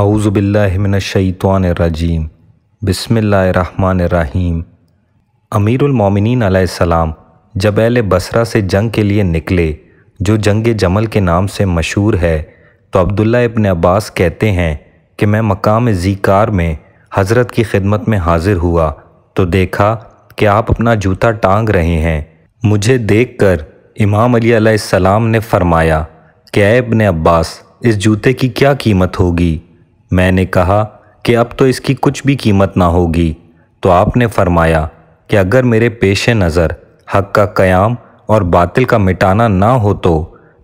اعوذ باللہ من الشیطان الرجیم بسم اللہ الرحمن الرحیم امیر المومنین علیہ السلام جب اہل بسرہ سے جنگ کے لیے نکلے جو جنگ جمل کے نام سے مشہور ہے تو عبداللہ ابن عباس کہتے ہیں کہ میں مقام زیکار میں حضرت کی خدمت میں حاضر ہوا تو دیکھا کہ آپ اپنا جوتا ٹانگ رہے ہیں مجھے دیکھ کر امام علی علیہ السلام نے فرمایا کہ اے ابن عباس اس جوتے کی کیا قیمت ہوگی میں نے کہا کہ اب تو اس کی کچھ بھی قیمت نہ ہوگی تو آپ نے فرمایا کہ اگر میرے پیش نظر حق کا قیام اور باطل کا مٹانا نہ ہو تو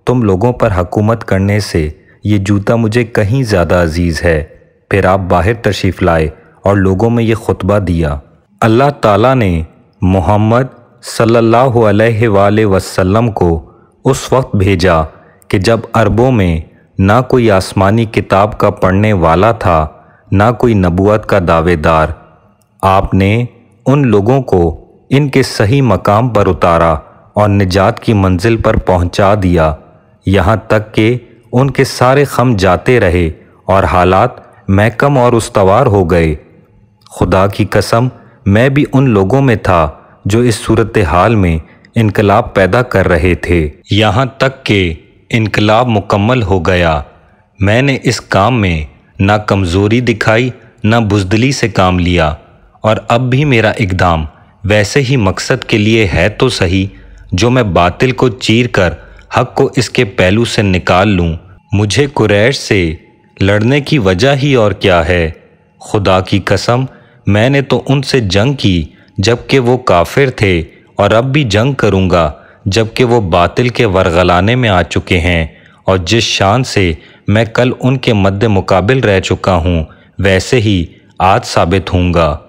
تم لوگوں پر حکومت کرنے سے یہ جوتا مجھے کہیں زیادہ عزیز ہے پھر آپ باہر تشریف لائے اور لوگوں میں یہ خطبہ دیا اللہ تعالیٰ نے محمد صلی اللہ علیہ وآلہ وسلم کو اس وقت بھیجا کہ جب عربوں میں نہ کوئی آسمانی کتاب کا پڑھنے والا تھا نہ کوئی نبوت کا دعوے دار آپ نے ان لوگوں کو ان کے صحیح مقام پر اتارا اور نجات کی منزل پر پہنچا دیا یہاں تک کہ ان کے سارے خم جاتے رہے اور حالات محکم اور استوار ہو گئے خدا کی قسم میں بھی ان لوگوں میں تھا جو اس صورتحال میں انقلاب پیدا کر رہے تھے یہاں تک کہ انقلاب مکمل ہو گیا میں نے اس کام میں نہ کمزوری دکھائی نہ بزدلی سے کام لیا اور اب بھی میرا اقدام ویسے ہی مقصد کے لیے ہے تو صحیح جو میں باطل کو چیر کر حق کو اس کے پہلو سے نکال لوں مجھے قریش سے لڑنے کی وجہ ہی اور کیا ہے خدا کی قسم میں نے تو ان سے جنگ کی جب کہ وہ کافر تھے اور اب بھی جنگ کروں گا جبکہ وہ باطل کے ورغلانے میں آ چکے ہیں اور جس شان سے میں کل ان کے مد مقابل رہ چکا ہوں ویسے ہی آج ثابت ہوں گا